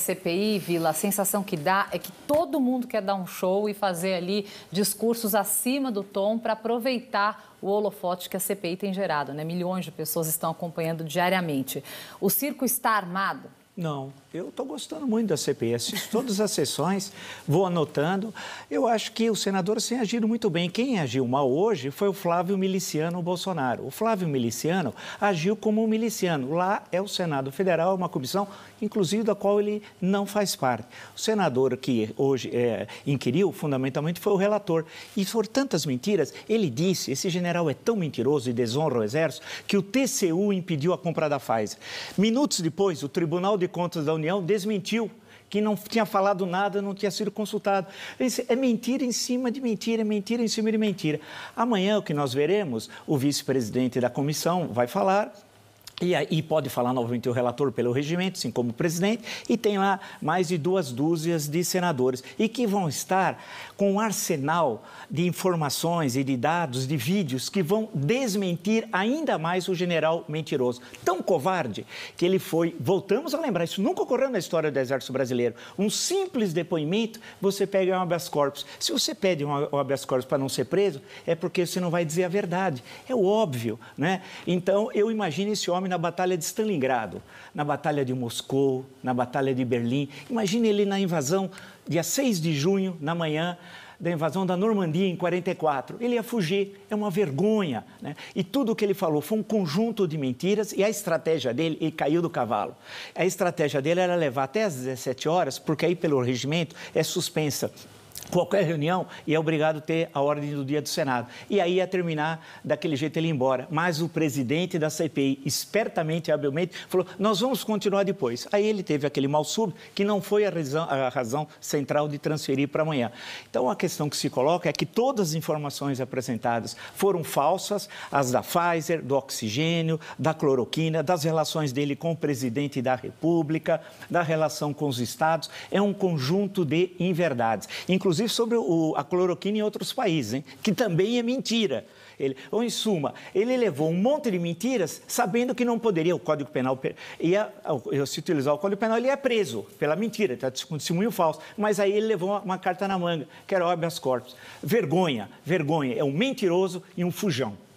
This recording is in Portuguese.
CPI, Vila, a sensação que dá é que todo mundo quer dar um show e fazer ali discursos acima do tom para aproveitar o holofote que a CPI tem gerado, né? Milhões de pessoas estão acompanhando diariamente. O circo está armado? Não, eu estou gostando muito da CPI, assisto todas as sessões, vou anotando. Eu acho que os senadores têm agido muito bem. Quem agiu mal hoje foi o Flávio Miliciano Bolsonaro. O Flávio Miliciano agiu como um miliciano. Lá é o Senado Federal, uma comissão, inclusive da qual ele não faz parte. O senador que hoje é, inquiriu, fundamentalmente, foi o relator. E por tantas mentiras, ele disse, esse general é tão mentiroso e desonra o Exército, que o TCU impediu a compra da Pfizer. Minutos depois, o Tribunal de Contas da União desmentiu que não tinha falado nada, não tinha sido consultado. É mentira em cima de mentira, mentira em cima de mentira. Amanhã o que nós veremos, o vice-presidente da comissão vai falar e aí pode falar novamente o relator pelo regimento, assim como o presidente, e tem lá mais de duas dúzias de senadores, e que vão estar com um arsenal de informações e de dados, de vídeos, que vão desmentir ainda mais o general mentiroso. Tão covarde que ele foi, voltamos a lembrar, isso nunca ocorreu na história do Exército Brasileiro, um simples depoimento, você pega um habeas corpus. Se você pede um habeas corpus para não ser preso, é porque você não vai dizer a verdade. É óbvio, né? Então, eu imagino esse homem na Batalha de Stalingrado, na Batalha de Moscou, na Batalha de Berlim. Imagine ele na invasão, dia 6 de junho, na manhã, da invasão da Normandia em 44. Ele ia fugir, é uma vergonha. Né? E tudo o que ele falou foi um conjunto de mentiras e a estratégia dele, ele caiu do cavalo. A estratégia dele era levar até às 17 horas, porque aí pelo regimento é suspensa qualquer reunião e é obrigado a ter a ordem do dia do Senado. E aí ia terminar daquele jeito ele ir embora. Mas o presidente da CPI, espertamente e habilmente, falou: nós vamos continuar depois. Aí ele teve aquele mal sub que não foi a razão, a razão central de transferir para amanhã. Então a questão que se coloca é que todas as informações apresentadas foram falsas, as da Pfizer, do oxigênio, da cloroquina, das relações dele com o presidente da República, da relação com os estados. É um conjunto de inverdades. Inclusive, inclusive sobre o, a cloroquina em outros países, hein? que também é mentira. Ele, ou, em suma, ele levou um monte de mentiras sabendo que não poderia, o Código Penal ia, se utilizar o Código Penal, ele é preso pela mentira, está com testemunho falso. Mas aí ele levou uma, carta na manga, que era o habeas corpus. Vergonha, vergonha, é um mentiroso e um fujão.